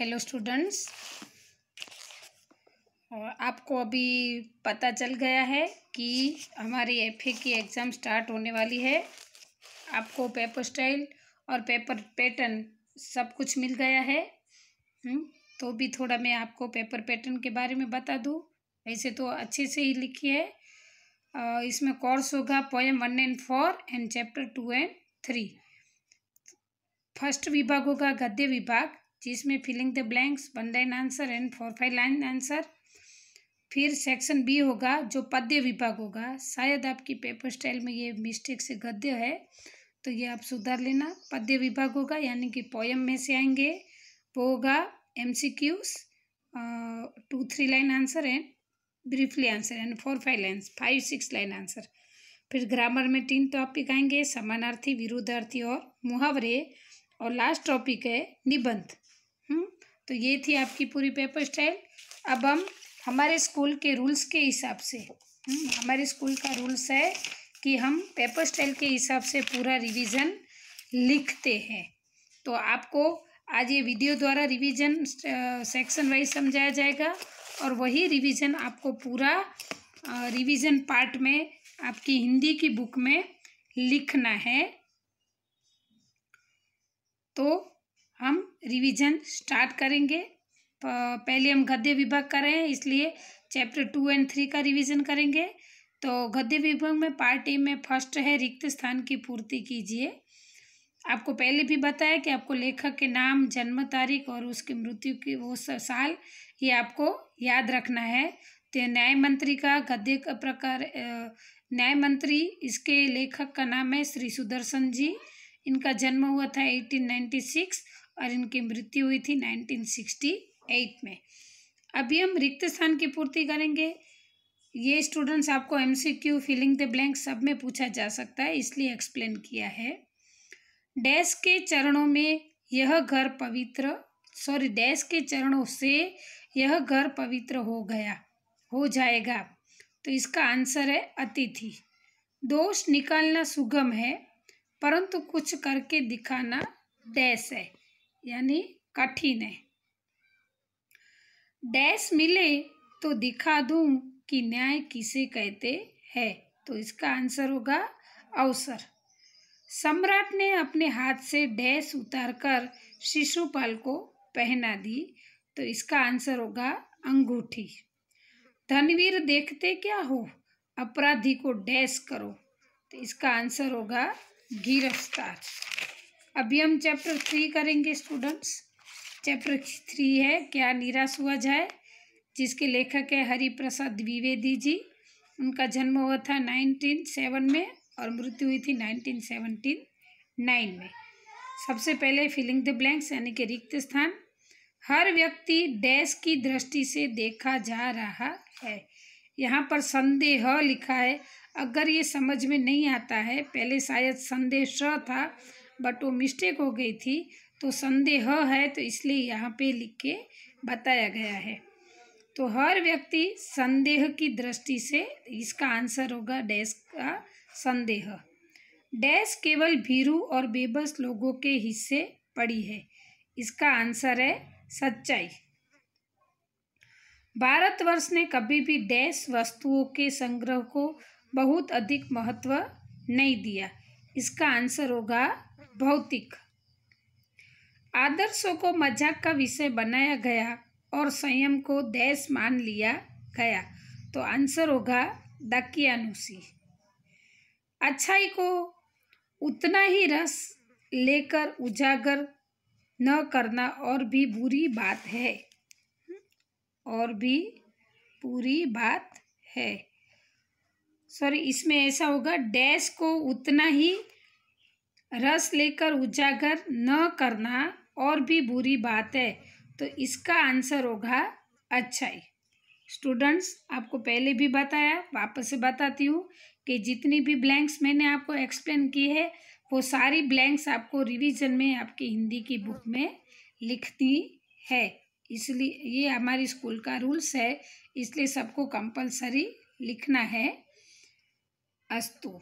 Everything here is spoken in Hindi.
हेलो स्टूडेंट्स आपको अभी पता चल गया है कि हमारी एफ ए की एग्ज़ाम स्टार्ट होने वाली है आपको पेपर स्टाइल और पेपर पैटर्न सब कुछ मिल गया है हुँ? हम्म, तो भी थोड़ा मैं आपको पेपर पैटर्न के बारे में बता दूँ वैसे तो अच्छे से ही लिखी है इसमें कोर्स होगा poem one and four and chapter two and three first विभाग होगा गद्य विभाग जिसमें में filling the blanks one line answer and four five line answer फिर सेक्शन बी होगा जो पद्य विभाग होगा शायद आपकी पेपर स्टाइल में ये मिस्टेक से गद्य है तो ये आप सुधार लेना पद्य विभाग होगा यानी कि पोयम में से आएंगे वो होगा M C Qs two three line answer and briefly answer and four five line five six line answer फिर ग्रामर में तीन टॉपिक आएंगे समानार्थी विरुद्धार्थी और मुहावरे और लास्ट टॉपिक है निबंध हम्म, तो ये थी आपकी पूरी पेपर स्टाइल अब हम हमारे स्कूल के रूल्स के हिसाब से हम्म, हमारे स्कूल का रूल्स है कि हम पेपर स्टाइल के हिसाब से पूरा रिवीजन लिखते हैं तो आपको आज ये वीडियो द्वारा रिवीजन सेक्शन वाइज समझाया जाएगा और वही रिवीजन आपको पूरा रिवीजन पार्ट में आपकी हिंदी की बुक में लिखना है तो हम रिवीजन स्टार्ट करेंगे पहले हम गद्य विभाग कर रहे हैं इसलिए चैप्टर टू एंड थ्री का रिवीजन करेंगे तो गद्य विभाग में पार्ट ए में फर्स्ट है रिक्त स्थान की पूर्ति कीजिए आपको पहले भी बताया कि आपको लेखक के नाम जन्म तारीख और उसकी मृत्यु की वो साल ये आपको याद रखना है तो न्याय मंत्री का गद्य का प्रकार न्याय मंत्री इसके लेखक का नाम है श्री सुदर्शन जी इनका जन्म हुआ था 1896 और इनकी मृत्यु हुई थी 1968 में अभी हम रिक्त स्थान की पूर्ति करेंगे ये स्टूडेंट्स आपको M C Q filling the blank सब में पूछा जा सकता है इसलिए एक्सप्लेन किया है डैश के चरणों में यह घर पवित्र सॉरी डैश के चरणों से यह घर पवित्र हो गया हो जाएगा तो इसका आंसर है अतिथि दोष निकालना सुगम है परंतु कुछ करके दिखाना डैश है यानी कठिन है डैश मिले तो दिखा दूं कि न्याय किसे कहते हैं तो इसका आंसर होगा अवसर सम्राट ने अपने हाथ से डैश उतारकर शिशुपाल को पहना दी तो इसका आंसर होगा अंगूठी धनवीर देखते क्या हो अपराधी को डैश करो तो इसका आंसर होगा गिरफ्तार अभी हम चैप्टर थ्री करेंगे स्टूडेंट्स चैप्टर थ्री है क्या निराश हुआ जाए जिसके लेखक है हरिप्रसाद द्विवेदी जी उनका जन्म हुआ था नाइनटीन सेवन में और मृत्यु हुई थी नाइनटीन सेवनटीन नाइन में सबसे पहले फिलिंग द ब्लैंक्स यानी कि रिक्त स्थान हर व्यक्ति डैश की दृष्टि से देखा जा रहा है यहाँ पर संदेह लिखा है अगर ये समझ में नहीं आता है पहले शायद संदेश था बट वो मिस्टेक हो गई थी तो संदेह है तो इसलिए यहाँ पे लिख के बताया गया है तो हर व्यक्ति संदेह की दृष्टि से इसका आंसर होगा डैश का संदेह डैश केवल भीरू और बेबस लोगों के हिस्से पड़ी है इसका आंसर है सच्चाई भारतवर्ष ने कभी भी डैश वस्तुओं के संग्रह को बहुत अधिक महत्व नहीं दिया इसका आंसर होगा भौतिक आदर्शों को मजाक का विषय बनाया गया और संयम को देश मान लिया गया तो आंसर होगा दकियानुषी अच्छाई को उतना ही रस लेकर उजागर न करना और भी बुरी बात है और भी बुरी बात है सॉरी इसमें ऐसा होगा डैश को उतना ही रस लेकर उजागर न करना और भी बुरी बात है तो इसका आंसर होगा अच्छाई स्टूडेंट्स आपको पहले भी बताया वापस से बताती हूँ कि जितनी भी ब्लैंक्स मैंने आपको एक्सप्लेन की है वो सारी ब्लैंक्स आपको रिवीजन में आपकी हिंदी की बुक में लिखती है इसलिए ये हमारी स्कूल का रूल्स है इसलिए सबको कंपलसरी लिखना है अस्तु